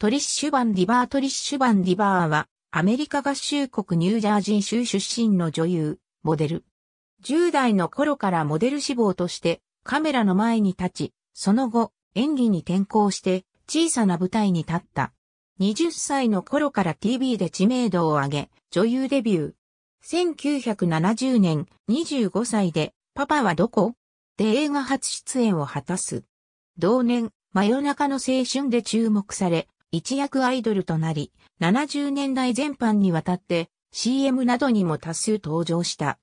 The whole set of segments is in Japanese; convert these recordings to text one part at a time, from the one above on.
トリッシュバン・ディバートリッシュバン・ディバーは、アメリカ合衆国ニュージャージー州出身の女優、モデル。10代の頃からモデル志望としてカメラの前に立ち、その後演技に転向して小さな舞台に立った。20歳の頃から TV で知名度を上げ、女優デビュー。1970年25歳で、パパはどこで映画初出演を果たす。同年、真夜中の青春で注目され、一躍アイドルとなり、70年代全般にわたって CM などにも多数登場した。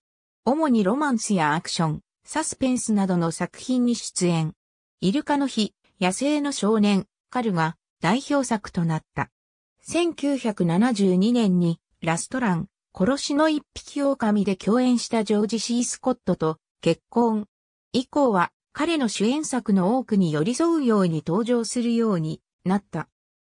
主にロマンスやアクション、サスペンスなどの作品に出演。イルカの日、野生の少年、カルが代表作となった。1972年にラストラン、殺しの一匹狼で共演したジョージ・シー・スコットと結婚。以降は彼の主演作の多くに寄り添うように登場するようになった。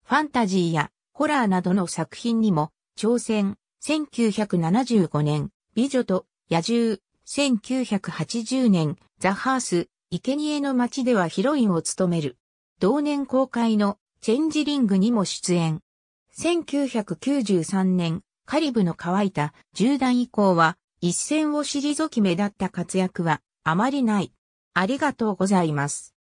ファンタジーやホラーなどの作品にも挑戦。1975年、美女と野獣。1980年、ザ・ハース、生贄の街ではヒロインを務める。同年公開のチェンジリングにも出演。1993年、カリブの乾いた10代以降は一戦を退き目立った活躍はあまりない。ありがとうございます。